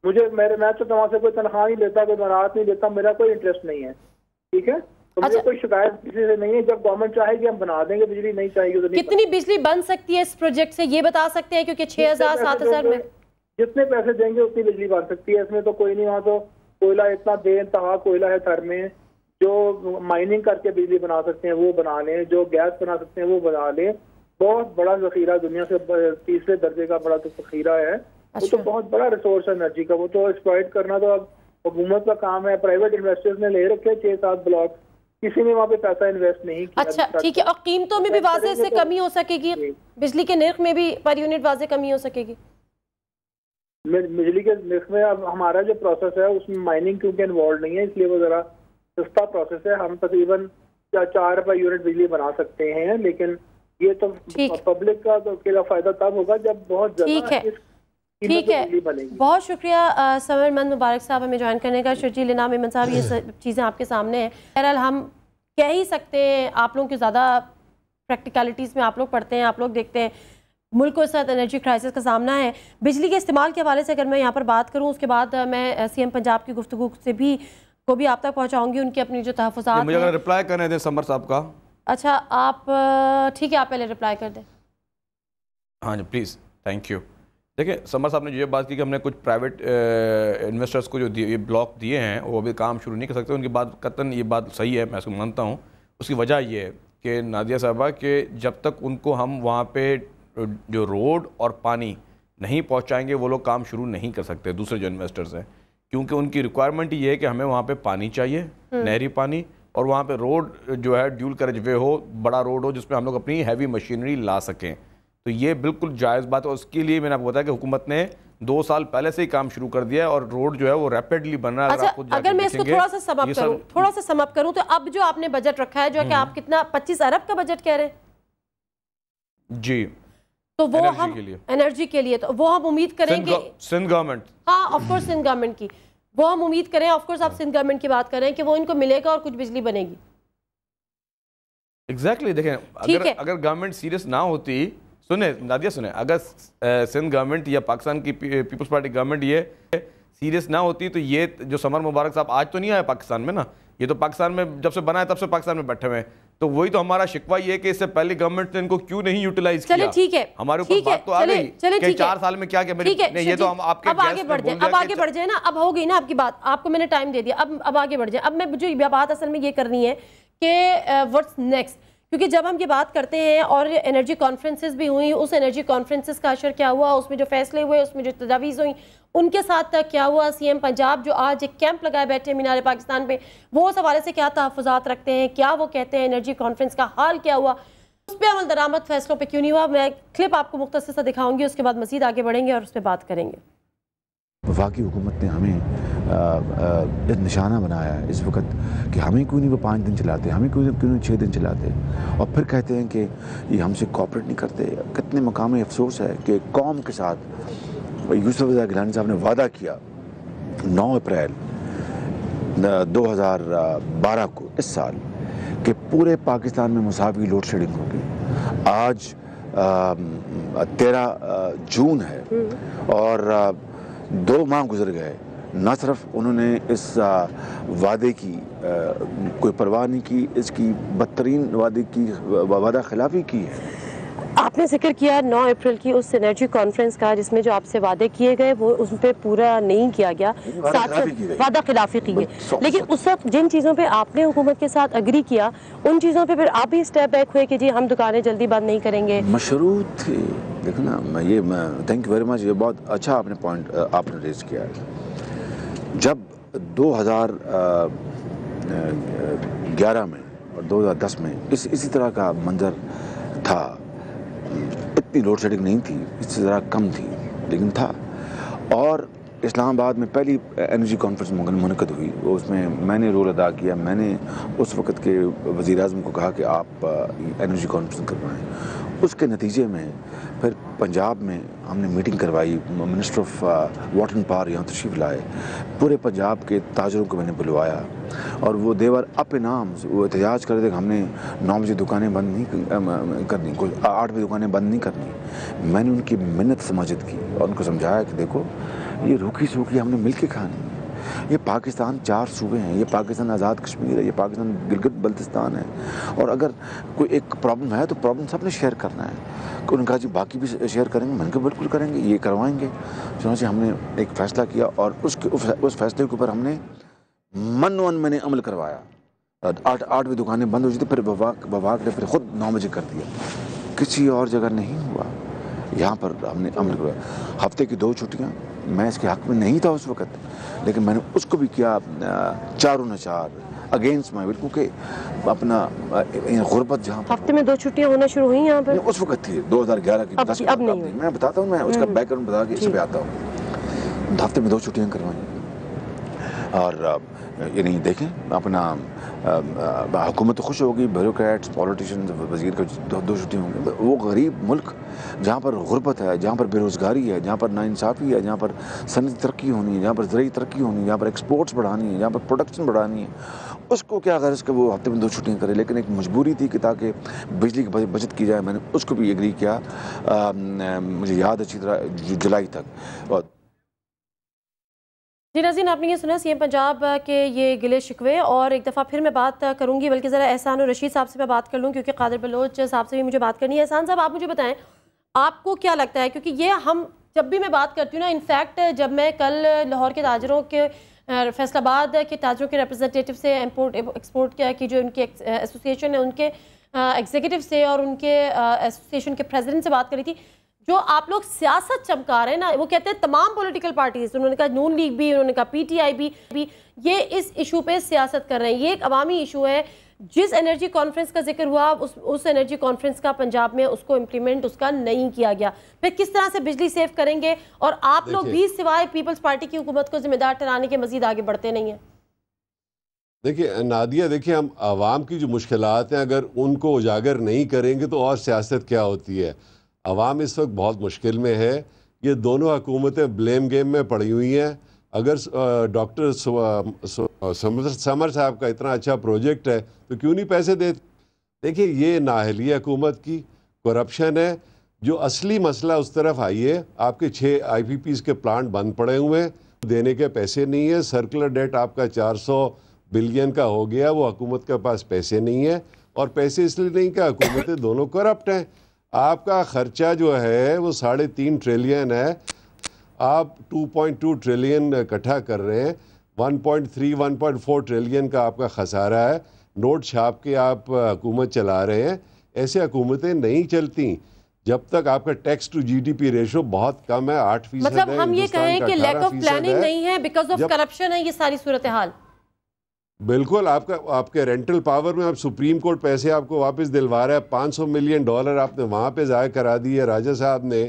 मुझे मेरे मैं तो वहाँ से कोई तनख्वाह नहीं देता कोई बनात नहीं देता मेरा कोई इंटरेस्ट नहीं है ठीक है तो अच्छा, मुझे कोई शिकायत किसी से नहीं है जब गवर्नमेंट चाहेगी हम बना देंगे बिजली नहीं चाहिए तो कितनी बिजली बन सकती है इस प्रोजेक्ट से ये बता सकते हैं क्योंकि छह हजार सात हजार में जितने पैसे देंगे उतनी बिजली बन सकती है इसमें तो कोई नहीं वहाँ तो कोयला इतना बेनतहा कोयला है थर में जो माइनिंग करके बिजली बना सकते हैं वो बना लें जो गैस बना सकते हैं वो बना लें बहुत बड़ा जखीरा दुनिया से तीसरे दर्जे का बड़ा तो जखीरा है अच्छा। वो तो अच्छा। बहुत बड़ा रिसोर्स है एनर्जी का वो तो एक्सप्लॉइट करना तो अब हुकूमत का काम है प्राइवेट इन्वेस्टर्स ने ले रखे छह सात ब्लॉक किसी ने वहाँ पे पैसा इन्वेस्ट नहीं किया अच्छा, अच्छा ठीक है और कीमतों में भी वाजे से कमी हो सकेगी बिजली के निर्क में भी पर यूनिट वाजे कमी हो सकेगी बिजली के निर्क में अब हमारा जो प्रोसेस है उसमें माइनिंग क्योंकि इन्वॉल्व नहीं है इसलिए वो जरा सस्ता प्रोसेस है हम तकरीबन चार रुपये यूनिट बिजली बना सकते हैं लेकिन ये तो पब्लिक का तो अकेला फायदा तब होगा जब बहुत ज्यादा ठीक है बहुत शुक्रिया समरमंद मुबारक साहब हमें ज्वाइन करने का शर्जी लिना मेमन साहब ये सब चीज़ें आपके सामने हैं बहरहाल हम कह ही सकते हैं आप लोगों के ज़्यादा प्रैक्टिकलिटीज़ में आप लोग पढ़ते हैं आप लोग देखते हैं मुल्क को साथ एनर्जी क्राइसिस का सामना है बिजली के इस्तेमाल के हवाले से अगर मैं यहाँ पर बात करूँ उसके बाद मैं सी पंजाब की गुफ्तु से भी को भी आप तक पहुँचाऊँगी उनकी अपनी जो तहफात मुझे अगर रिप्लाई करने दें समर साहब का अच्छा आप ठीक है आप पहले रिप्लाई कर दें हाँ जी प्लीज़ थैंक यू देखिए समर साहब ने जो ये बात की कि हमने कुछ प्राइवेट इन्वेस्टर्स को जो ये ब्लॉक दिए हैं वो अभी काम शुरू नहीं कर सकते उनकी बात कतन ये बात सही है मैं इसको मानता हूँ उसकी वजह ये है कि नादिया साहबा के जब तक उनको हम वहाँ पे जो रोड और पानी नहीं पहुँचाएंगे वो लोग काम शुरू नहीं कर सकते दूसरे जो इन्वेस्टर्स हैं क्योंकि उनकी रिक्वायरमेंट ये है कि हमें वहाँ पे पानी चाहिए हम्म। नहरी पानी और वहाँ पे रोड जो है ड्यूल वे हो बड़ा रोड हो जिसमें हम लोग अपनी हैवी मशीनरी ला सकें तो ये बिल्कुल जायज़ बात है उसके लिए मैंने आपको बताया कि हुकूमत ने दो साल पहले से ही काम शुरू कर दिया और रोड जो है वो रैपिडली बन रहा है अच्छा, अगर, मैं इसको थोड़ा सा समाप्त करूं थोड़ा सा समाप्त करूं तो अब जो आपने बजट रखा है जो कि हम्म। आप कितना 25 अरब का बजट कह रहे हैं जी तो वो हम एनर्जी के लिए तो वो हम उम्मीद करेंगे सिंध गवर्नमेंट हाँ ऑफकोर्स सिंध गवर्नमेंट की वो हम उम्मीद करें ऑफकोर्स आप सिंध गवर्नमेंट की बात कर रहे हैं कि वो इनको मिलेगा और कुछ बिजली बनेगी एग्जैक्टली देखें अगर अगर गवर्नमेंट सीरियस ना होती सुने नादिया सुने अगर सिंध गवर्नमेंट या पाकिस्तान की पीपल्स पार्टी गवर्नमेंट ये सीरियस ना होती तो ये जो समर मुबारक साहब आज तो नहीं आया पाकिस्तान में ना ये तो पाकिस्तान में जब से बना है तब से पाकिस्तान में बैठे हुए हैं तो वही तो हमारा शिकवा ये है कि इससे पहले गवर्नमेंट ने इनको क्यों नहीं यूटिलाइज किया ठीक है हमारे ऊपर बात तो आ गई कि चार साल में क्या क्या मेरी नहीं ये तो हम आपके अब आगे बढ़ जाए अब आगे बढ़ जाए ना अब हो गई ना आपकी बात आपको मैंने टाइम दे दिया अब अब आगे बढ़ जाए अब मैं जो बात असल में ये करनी है कि वट्स uh, नेक्स्ट क्योंकि जब हम ये बात करते हैं और एनर्जी कॉन्फ्रेंसेस भी हुई उस एनर्जी कॉन्फ्रेंसेस का असर क्या हुआ उसमें जो फैसले हुए उसमें जो तजावीज़ हुई उनके साथ क्या हुआ सीएम पंजाब जो आज एक कैंप लगाए बैठे हैं मीनार पाकिस्तान में वो उस हवाले से क्या तहफात रखते हैं क्या वो कहते हैं एनर्जी कॉन्फ्रेंस का हाल क्या हुआ उस पर अमल दरामद फैसलों पर क्यों नहीं हुआ मैं क्लिप आपको मुख्तर सा दिखाऊँगी उसके बाद मजीद आगे बढ़ेंगे और उस पर बात करेंगे वफाकी हुकूमत ने हमें एक निशाना बनाया है इस वक्त कि हमें क्यों नहीं वो पाँच दिन चलाते हमें क्यों क्यों नहीं छः दिन चलाते और फिर कहते हैं कि ये हमसे कॉपरेट नहीं करते कितने मकामी अफसोस है कि कौम के साथ यूसुफ रजा गिलानी साहब ने वादा किया नौ अप्रैल 2012 को इस साल कि पूरे पाकिस्तान में मुसावी लोड शेडिंग होगी आज तेरह जून है हम्म। और दो माह गुजर गए न सिर्फ उन्होंने इस वादे की कोई परवाह नहीं की इसकी बदतरीन वादे की वादा खिलाफी की है आपने जिक्र किया 9 अप्रैल की उस एनर्जी कॉन्फ्रेंस का जिसमें जो आपसे वादे किए गए वो उस पर पूरा नहीं किया गया साथ साथ वादा खिलाफी की गई लेकिन उस वक्त जिन चीज़ों पे आपने हुकूमत के साथ अग्री किया उन चीज़ों पे फिर आप ही स्टेप बैक हुए कि जी हम दुकानें जल्दी बंद नहीं करेंगे मशरूत थी ना ये थैंक यू वेरी मच ये बहुत अच्छा आपने पॉइंट आपने रेज किया है जब 2011 में और 2010 में इस इसी तरह का मंजर था इतनी लोड शेडिंग नहीं थी इसी तरह कम थी लेकिन था और इस्लामाबाद में पहली एनर्जी कॉन्फ्रेंस मनकद हुई उसमें मैंने रोल अदा किया मैंने उस वक्त के वज़ी अजम को कहा कि आप एनर्जी कॉन्फ्रेंस करवाएँ उसके नतीजे में फिर पंजाब में हमने मीटिंग करवाई minister of water and power यहाँ तशीफ लाए पूरे पंजाब के ताजरों को मैंने बुलवाया और वो देवर अप नाम्स वो एहतजाज कर रहे थे हमने नौ बजे दुकानें बंद नहीं करनी कोई आठ बजे दुकानें बंद नहीं करनी मैंने उनकी मिन्नत समाजित की और उनको समझाया कि देखो ये रूखी सूखी हमने मिल के खानी है ये पाकिस्तान चार सूबे हैं ये पाकिस्तान आज़ाद कश्मीर है ये पाकिस्तान गिलगित बल्तिस्तान है और अगर कोई एक प्रॉब्लम है तो प्रॉब्लम सबने शेयर करना है उन्होंने कहा जी बाकी भी शेयर करेंगे मैंने कहा बिल्कुल करेंगे ये करवाएंगे चुनाचे हमने एक फ़ैसला किया और उसके उस फैसले के ऊपर हमने मन वन मैंने अमल करवाया आठ आठ बजे दुकानें बंद हो जाती फिर वबाक वबाक ने फिर ख़ुद नौ बजे कर दिया किसी और जगह नहीं हुआ यहाँ पर हमने अमल करवाया हफ्ते की दो छुट्टियाँ मैं इसके हक में नहीं था उस वक्त लेकिन मैंने उसको भी किया चारों न चार अगेंस्ट माई बिल्कुल के अपना गुर्बत जहाँ हफ्ते में दो छुट्टियाँ होना शुरू हुई यहाँ पर उस वक्त थी 2011 की अब, दस अब नहीं मैं बताता हूँ मैं उसका बैकग्राउंड हम्म। बता के इस पर आता हूँ हफ्ते में दो छुट्टियाँ करवाई और यानी देखें अपना हुकूमत खुश होगी ब्यूरोट्स पॉलिटिशन वजीर के दो दो छुट्टी होंगे तो वो गरीब मुल्क जहाँ पर गुर्बत है जहाँ पर बेरोज़गारी है जहाँ पर नाानसाफ़ी है जहाँ पर सनत तरक्की होनी है जहाँ पर ज़रिए तरक्की होनी है जहाँ पर एक्सपोर्ट्स बढ़ानी है जहाँ पर प्रोडक्शन बढ़ानी है उसको क्या अगर इसके वो हफ्ते में दो छुट्टियाँ करें लेकिन एक मजबूरी थी कि ताकि बिजली की बचत की जाए मैंने उसको भी एग्री किया मुझे याद अच्छी तरह जुलाई तक और जी नजीन आपने ये सुना सीएम पंजाब के ये गिले शिकवे और एक दफ़ा फिर मैं बात करूंगी बल्कि ज़रा एहसान और रशीद साहब से मैं बात कर लूँ क्योंकि कादर बलोच साहब से भी मुझे बात करनी है एहसान साहब आप मुझे बताएं आपको क्या लगता है क्योंकि ये हम जब भी मैं बात करती हूँ ना इनफैक्ट जब मैं कल लाहौर के ताजरों के फैसलाबाद के ताजरों के रिप्रजेंटेटिव से इम्पोर्ट एक्सपोर्ट की जो उनकी एसोसिएशन है उनके एग्जीक्यूटिव से और उनके एसोसिएशन के प्रेजिडेंट से बात करी थी जो आप लोग सियासत चमका रहे हैं ना वो कहते हैं तमाम पॉलिटिकल पार्टीज उन्होंने कहा नून लीग भी उन्होंने कहा पीटीआई भी भी ये इस इशू पे सियासत कर रहे हैं ये एक अवामी इशू है जिस एनर्जी कॉन्फ्रेंस का जिक्र हुआ उस उस एनर्जी कॉन्फ्रेंस का पंजाब में उसको इम्प्लीमेंट उसका नहीं किया गया फिर किस तरह से बिजली सेव करेंगे और आप लोग भी सिवाय पीपल्स पार्टी की हुकूमत को जिम्मेदार ठहराने के मजीद आगे बढ़ते नहीं हैं देखिए नादिया देखिए हम आवाम की जो मुश्किल हैं अगर उनको उजागर नहीं करेंगे तो और सियासत क्या होती है आवाम इस वक्त बहुत मुश्किल में है ये दोनों हकूमतें ब्लेम गेम में पड़ी हुई हैं अगर डॉक्टर समर साहब का इतना अच्छा प्रोजेक्ट है तो क्यों नहीं पैसे दे देखिए ये नाहली हकूमत की करप्शन है जो असली मसला उस तरफ आई है आपके छः आई के प्लांट बंद पड़े हुए हैं देने के पैसे नहीं है सर्कुलर डेट आपका 400 बिलियन का हो गया वो हकूमत के पास पैसे नहीं है और पैसे इसलिए नहीं कि हुकूमतें दोनों करप्ट हैं आपका खर्चा जो है वो साढ़े तीन ट्रिलियन है आप 2.2 ट्रिलियन इकट्ठा कर रहे हैं 1.3 1.4 ट्रिलियन का आपका खसारा है नोट छाप के आप हुकूमत चला रहे हैं ऐसे हुकूमतें नहीं चलती जब तक आपका टैक्स टू जीडीपी रेशो बहुत कम है आठ फीसद मतलब हम ये कहें कि लैक ऑफ प्लानिंग नहीं है बिकॉज ऑफ करप्शन है ये सारी सूरत हाल बिल्कुल आपका आपके रेंटल पावर में आप सुप्रीम कोर्ट पैसे आपको वापस दिलवा रहा है पाँच सौ मिलियन डॉलर आपने वहाँ पे ज़ाय करा दी है राजा साहब ने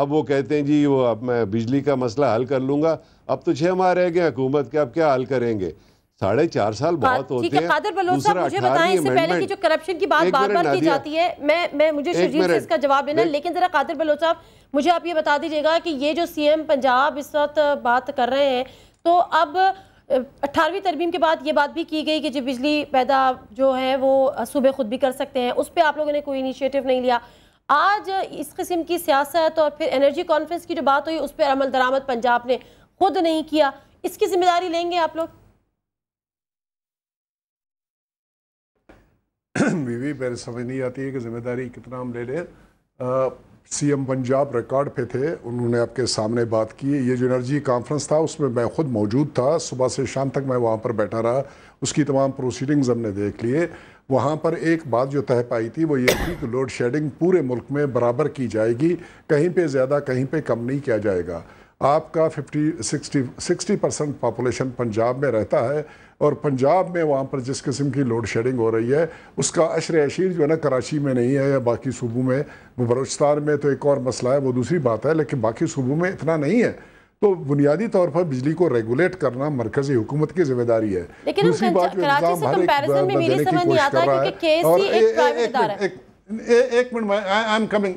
अब वो कहते हैं जी वो अब मैं बिजली का मसला हल कर लूँगा अब तो छः माह रह गए हुकूमत के अब क्या हल करेंगे साढ़े चार साल हाँ, बहुत होते हैं मुझे बताएं इससे पहले जो करप्शन की बात बार बार की जाती है मैं मैं मुझे इसका जवाब देना लेकिन जरा कादिर बलोच साहब मुझे आप ये बता दीजिएगा कि ये जो सीएम पंजाब इस वक्त बात कर रहे हैं तो अब अट्ठारहवीं तरमीम के बाद ये बात भी की गई कि जो बिजली पैदा जो है वो सुबह खुद भी कर सकते हैं उस पर आप लोगों ने कोई इनिशिएटिव नहीं लिया आज इस किस्म की सियासत और फिर एनर्जी कॉन्फ्रेंस की जो बात हुई उस पर अमल दरामद पंजाब ने खुद नहीं किया इसकी जिम्मेदारी लेंगे आप लोग बीवी मेरे समझ नहीं आती है कि जिम्मेदारी कितना हम ले लें सीएम पंजाब रिकॉर्ड पे थे उन्होंने आपके सामने बात की ये जो एनर्जी कॉन्फ्रेंस था उसमें मैं खुद मौजूद था सुबह से शाम तक मैं वहाँ पर बैठा रहा उसकी तमाम प्रोसीडिंग्स हमने देख लिए वहाँ पर एक बात जो तय पाई थी वो ये थी कि लोड शेडिंग पूरे मुल्क में बराबर की जाएगी कहीं पर ज़्यादा कहीं पर कम नहीं किया जाएगा आपका fifty sixty sixty percent population Punjab में रहता है और पंजाब में वहाँ पर जिस किस्म की लोड शेडिंग हो रही है उसका अशर अशीर जो है ना कराची में नहीं है या बाकी सूबों में वो बलोचिस्तान में तो एक और मसला है वो दूसरी बात है लेकिन बाकी सूबों में इतना नहीं है तो बुनियादी तौर पर बिजली को रेगुलेट करना मरकजी हुकूमत की जिम्मेदारी है लेकिन दूसरी बात हर एक और एक मिनट आई एम कमिंग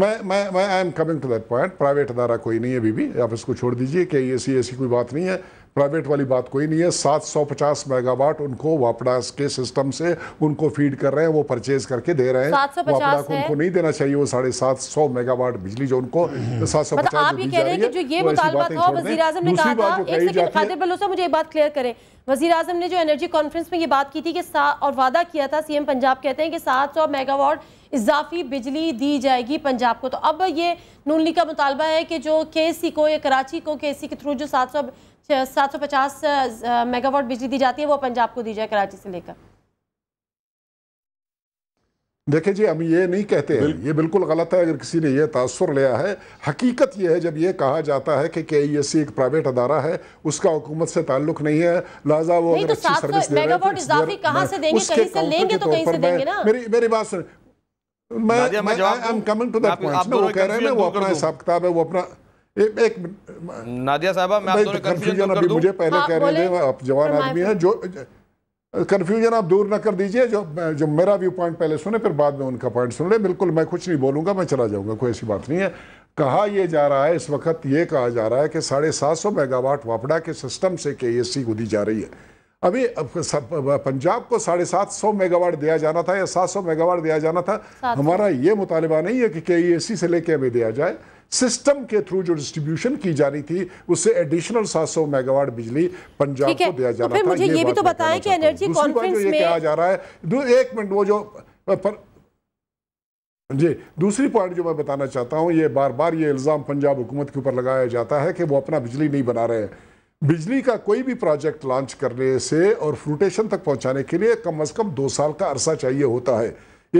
मैं मैं मैं I am coming to that point private अदारा कोई नहीं है अभी भी आप इसको छोड़ दीजिए कि ऐसी सी ऐसी कोई बात नहीं है प्राइवेट वाली बात कोई नहीं है 750 मेगावाट उनको वापडास के सिस्टम से उनको फीड कर रहे हैं वो परचेज करके दे रहे हैं वापडा को उनको नहीं देना चाहिए वो साढ़े सात सौ मेगावाट बिजली जो उनको हम्म। सात सौ पचास मतलब मुझे बात क्लियर करें वजीर आजम ने जो एनर्जी कॉन्फ्रेंस में ये बात की थी कि सा और वादा किया था सीएम पंजाब कहते हैं कि 700 मेगावाट इजाफी बिजली दी जाएगी पंजाब को तो अब ये नूनली का मुतालबा है कि जो केसी को या कराची को केसी के थ्रू जो 700 सात सौ पचास मेगावाट बिजली दी जाती है वो पंजाब को दी जाए कराची से लेकर देखिए जी हम ये नहीं कहते हैं ये बिल्कुल गलत है अगर किसी ने यह तासर लिया है हकीकत यह है जब ये कहा जाता है कि के एक प्राइवेट अदारा है उसका हुकूमत से ताल्लुक नहीं है लिहाजा वो अगर तो अच्छी सर्विस दे रहे हैं मेरी मेरी बात सुन मैं I am coming to that point वो कह रहे हैं ना वो अपना हिसाब किताब है वो अपना एक नादिया साहबा मैं आप कंफ्यूजन अभी मुझे पहले हाँ, कह रहे थे आप जवान आदमी हैं जो कन्फ्यूजन आप दूर ना कर दीजिए जो जो मेरा व्यू पॉइंट पहले सुने फिर बाद में उनका पॉइंट सुन ले बिल्कुल मैं कुछ नहीं बोलूंगा मैं चला जाऊंगा कोई ऐसी बात नहीं है कहा यह जा रहा है इस वक्त ये कहा जा रहा है कि साढ़े सात सौ मेगावाट वापड़ा के सिस्टम से के एस सी जा रही है अभी पंजाब को साढ़े सात सौ मेगावाट दिया जाना था या सात सौ मेगावाट दिया जाना था हमारा ये मुतालबा नहीं है कि के ई सी से लेके हमें दिया जाए सिस्टम के थ्रू जो डिस्ट्रीब्यूशन की जानी थी उससे एडिशनल सात सौ मेगावाट बिजली पंजाब को दिया जाना तो था ये, ये भी तो बताएं कि एनर्जी कॉन्फ्रेंस में कहा जा रहा है एक मिनट वो जो पर, जी दूसरी पॉइंट जो मैं बताना चाहता हूँ ये बार बार ये इल्ज़ाम पंजाब हुकूमत के ऊपर लगाया जाता है कि वो अपना बिजली नहीं बना रहे हैं बिजली का कोई भी प्रोजेक्ट लॉन्च करने से और फ्रूटेशन तक पहुंचाने के लिए कम अज़ कम दो साल का अरसा चाहिए होता है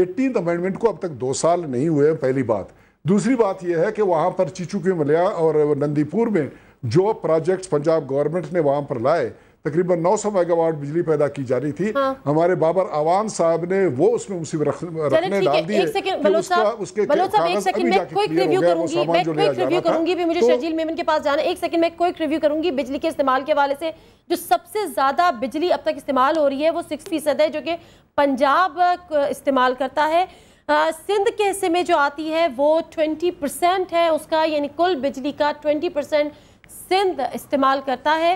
एट्टीन अमेंडमेंट को अब तक दो साल नहीं हुए पहली बात दूसरी बात यह है कि वहाँ पर चीचू के मलिया और नंदीपुर में जो प्रोजेक्ट्स पंजाब गवर्नमेंट ने वहाँ पर लाए तकरीबन 900 मेगावाट बिजली पैदा की जा रही थी हाँ। हमारे बाबर आवान साहब ने वो उसमें रख, रखने डाल दिए उसके तो- बिजली के इस्तेमाल के हवाले से जो सबसे ज्यादा बिजली अब तक इस्तेमाल हो रही है वो सिक्स फीसद है जो कि पंजाब इस्तेमाल करता है सिंध के हिस्से में जो आती है वो ट्वेंटी परसेंट है उसका यानी कुल बिजली का ट्वेंटी परसेंट सिंध इस्तेमाल करता है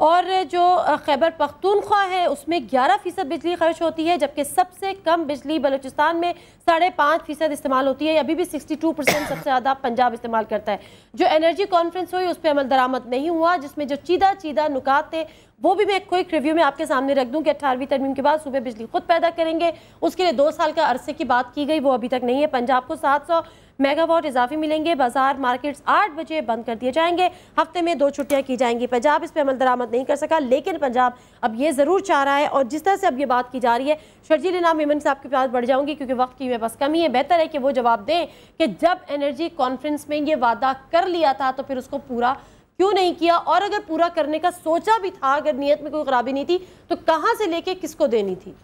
और जो खैबर पख्तूनख्वा है उसमें ग्यारह फ़ीसद बिजली खर्च होती है जबकि सबसे कम बिजली बलूचिस्तान में साढ़े पाँच फ़ीसद इस्तेमाल होती है अभी भी सिक्सटी टू परसेंट सबसे ज़्यादा पंजाब इस्तेमाल करता है जो एनर्जी कॉन्फ्रेंस हुई उस पर अमल दरामद नहीं हुआ जिसमें जो चीदा चीदा नुकात थे वो भी मैं क्विक रिव्यू में आपके सामने रख दूँ कि अठारहवीं तरमीम के बाद सुबह बिजली खुद पैदा करेंगे उसके लिए दो साल का अरसे की बात की गई वो अभी तक नहीं है पंजाब को सात सौ मेगावाट इजाफी मिलेंगे बाजार मार्केट्स आठ बजे बंद कर दिए जाएंगे हफ्ते में दो छुट्टियां की जाएंगी पंजाब इस पर अमल दरामद नहीं कर सका लेकिन पंजाब अब ये ज़रूर चाह रहा है और जिस तरह से अब ये बात की जा रही है शर्जील इनाम मेमन साहब के पास बढ़ जाऊंगी क्योंकि वक्त की बस कमी है बेहतर है कि वो जवाब दें कि जब एनर्जी कॉन्फ्रेंस में ये वादा कर लिया था तो फिर उसको पूरा क्यों नहीं किया और अगर पूरा करने का सोचा भी था अगर नीयत में कोई खराबी नहीं थी तो कहाँ से लेके किसको देनी थी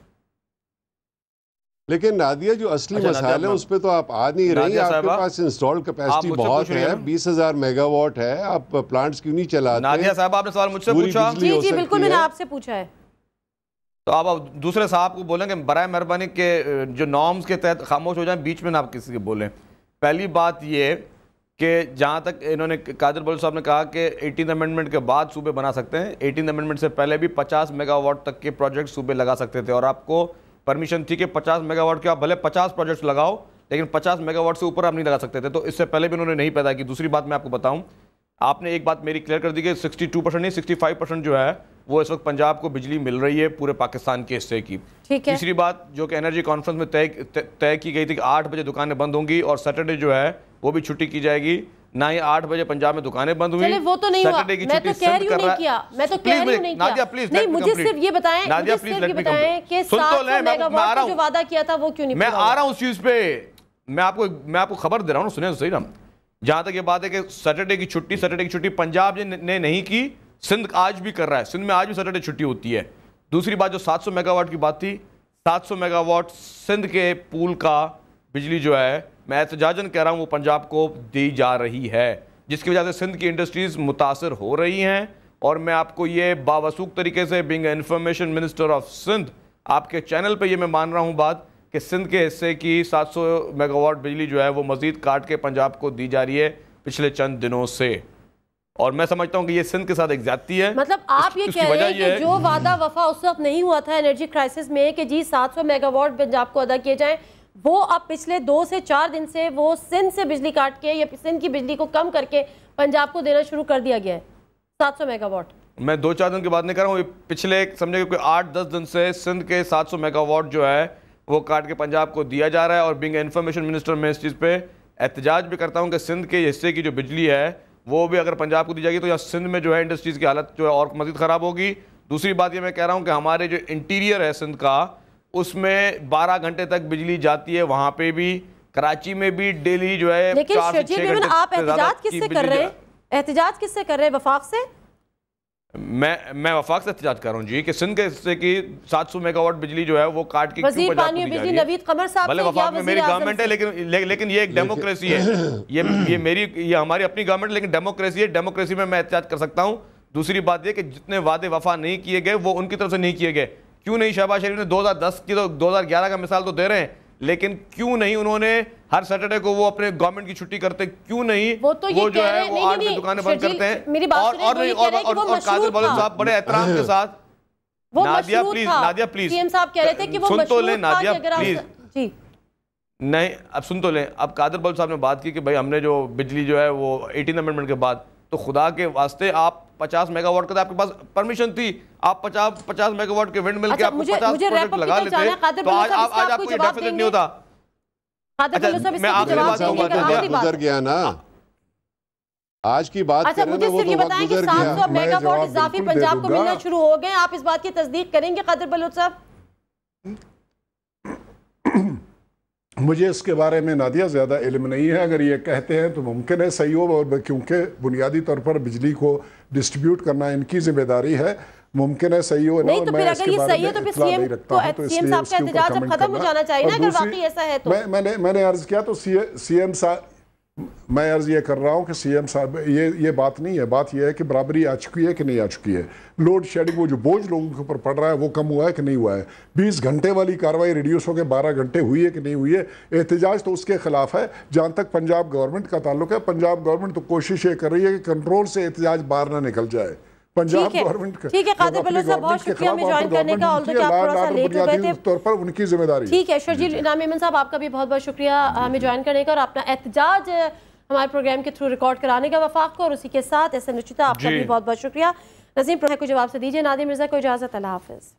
लेकिन नादिया जो असली अच्छा, मसाइल है उस पर तो आप आ नहीं रही आपके पास इंस्टॉल कैपेसिटी बहुत है बीस हजार मेगावाट है आप प्लांट्स क्यों नहीं चला नादिया साहब आपने सवाल मुझसे पूछा जी जी बिल्कुल मैंने आपसे पूछा है तो आप दूसरे साहब को बोलेंगे बर मेहरबानी के जो नॉर्म्स के तहत खामोश हो जाए बीच में ना आप किसी के बोलें पहली बात ये कि जहाँ तक इन्होंने कादिर बल साहब ने कहा कि एटीन अमेंडमेंट के बाद सूबे बना सकते हैं एटीन अमेंडमेंट से पहले भी 50 मेगावाट तक के प्रोजेक्ट सूबे लगा सकते थे और आपको परमिशन थी कि 50 मेगावाट के आप भले 50 प्रोजेक्ट्स लगाओ लेकिन 50 मेगावाट से ऊपर आप नहीं लगा सकते थे तो इससे पहले भी उन्होंने नहीं पैदा की दूसरी बात मैं आपको बताऊं आपने एक बात मेरी क्लियर कर दी कि सिक्सटी नहीं सिक्सटी जो है वो इस वक्त पंजाब को बिजली मिल रही है पूरे पाकिस्तान के हिस्से की ठीक है तीसरी बात जो कि एनर्जी कॉन्फ्रेंस में तय तय की गई थी कि आठ बजे दुकानें बंद होंगी और सैटरडे जो है वो भी छुट्टी की जाएगी ना ही आठ बजे पंजाब में दुकानें बंद हुई वो तो नहीं हुआ मैं तो कह रही हूँ किया मैं तो कह रही हूँ नहीं किया प्लीज नहीं मुझे सिर्फ ये बताएं नादिया तो प्लीज जो वादा किया था वो क्यों नहीं मैं आ रहा हूँ उस चीज पे मैं आपको मैं आपको खबर दे रहा हूँ सुने तो सही ना जहां तक ये बात है कि सैटरडे की छुट्टी सैटरडे की छुट्टी पंजाब ने नहीं की सिंध आज भी कर रहा है सिंध में आज भी सैटरडे छुट्टी होती है दूसरी बात जो 700 मेगावाट की बात थी 700 मेगावाट सिंध के पूल का बिजली जो है मैं एहतजाजन तो कह रहा हूँ वो पंजाब को दी जा रही है जिसकी वजह से सिंध की इंडस्ट्रीज़ मुतासर हो रही हैं और मैं आपको ये बावसूख तरीके से being information minister of Sindh आपके चैनल पर यह मैं मान रहा हूँ बात कि सिंध के हिस्से की 700 मेगावाट बिजली जो है वो मज़ीद काट के पंजाब को दी जा रही है पिछले चंद दिनों से और मैं समझता हूँ कि ये सिंध के साथ एक ज्यादती है मतलब आप इस, ये कह रहे हैं कि जो वादा वफा उस वक्त नहीं हुआ था एनर्जी क्राइसिस में कि जी 700 मेगावाट पंजाब को अदा किए जाए वो अब पिछले दो से चार दिन से वो सिंध से बिजली काट के या सिंध की बिजली को कम करके पंजाब को देना शुरू कर दिया गया है सात मेगावाट मैं दो चार दिन की बात नहीं कर रहा हूँ पिछले समझे कोई आठ दस दिन से सिंध के सात मेगावाट जो है वो काट के पंजाब को दिया जा रहा है और बिंग इन्फॉर्मेशन मिनिस्टर में इस चीज़ पे एहतजाज भी करता हूँ कि सिंध के हिस्से की जो बिजली है वो भी अगर पंजाब को दी जाएगी तो यहाँ सिंध में जो है इंडस्ट्रीज़ की हालत जो है और मज़ीद ख़राब होगी दूसरी बात ये मैं कह रहा हूँ कि हमारे जो इंटीरियर है सिंध का उसमें 12 घंटे तक बिजली जाती है वहाँ पे भी कराची में भी डेली जो है लेकिन आप एहतजाज किससे कर रहे हैं एहतजाज किससे कर रहे हैं वफाक से मैं मैं वफाक से एहतजाज कर रहा हूँ जी कि सिंध के हिस्से की 700 मेगावाट बिजली जो है वो काट के भले वफाक में मेरी गवर्नमेंट है लेकिन ले, लेकिन ये एक डेमोक्रेसी है ये ये मेरी ये हमारी अपनी गवर्नमेंट लेकिन डेमोक्रेसी है डेमोक्रेसी में मैं एहतियात कर सकता हूँ दूसरी बात यह कि जितने वादे वफा नहीं किए गए वो उनकी तरफ से नहीं किए गए क्यों नहीं शहबाज शरीफ ने दो की तो दो का मिसाल तो दे रहे हैं लेकिन क्यों नहीं उन्होंने हर सैटरडे को वो अपने गवर्नमेंट की छुट्टी करते क्यों नहीं वो तो वो जो है वो आठ बजे दुकानें बंद करते हैं और और और कादिर बलम साहब बड़े एहतराम के साथ Nadia please Nadia please CM साहब कह रहे थे कि वो सुन तो ले नादिया प्लीज जी नहीं अब सुन तो लें अब कादर बल साहब ने बात की कि भाई हमने जो बिजली जो है वो एटीन अमेंडमेंट के बाद तो खुदा के वास्ते आप 50 मेगावाट का तो आपके पास परमिशन थी आप 50 50 मेगावाट के विंड मिल के अच्छा, आपको 50 प्रोजेक्ट लगा लेते तो आज आप आज आपको ये डेफिनेट नहीं होता अच्छा, मैं आखिरी बात कहूंगा तो कहूँगा गुजर गया ना आज की बात अच्छा मुझे सिर्फ तो ये बताएं कि सात सौ मेगावाट इजाफी पंजाब को मिलना शुरू हो गए आप इस बात की तस्दीक करेंगे कादिर बलोच साहब मुझे इसके बारे में नादिया ज़्यादा इल्म नहीं है अगर ये कहते हैं तो मुमकिन है सही हो और क्योंकि बुनियादी तौर पर बिजली को डिस्ट्रीब्यूट करना इनकी जिम्मेदारी है मुमकिन है सही हो नहीं तो फिर अगर ये सही है तो फिर सीएम तो, तो सीएम साहब का एहतजाज खत्म हो जाना चाहिए ना अगर वाकई ऐसा है तो मैंने मैंने अर्ज किया तो सीएम साहब मैं अर्ज़ ये कर रहा हूँ कि सीएम साहब ये ये बात नहीं है बात ये है कि बराबरी आ चुकी है कि नहीं आ चुकी है लोड शेडिंग वो जो बोझ लोगों के ऊपर पड़ रहा है वो कम हुआ है कि नहीं हुआ है 20 घंटे वाली कार्रवाई रिड्यूस होकर बारह घंटे हुई है कि नहीं हुई है एहतजाज तो उसके खिलाफ है जहाँ तक पंजाब गवर्नमेंट का ताल्लुक है पंजाब गवर्नमेंट तो कोशिश ये कर रही है कि कंट्रोल से एहतजाज बाहर ना निकल जाए पंजाब गवर्नमेंट ठीक है आप थोड़ा सा लेट हो गए थे तौर पर साहब आपका भी बहुत बहुत शुक्रिया हमें ज्वाइन करने का और अपना एहतजाज हमारे प्रोग्राम के थ्रू रिकॉर्ड कराने का वफाक को और उसी के साथ ऐसे निश्चिता आपका भी बहुत बहुत शुक्रिया नजीम को जवाब से दीजिए नादिर मिर्जा को इजाज़त अल्लाह हाफिज़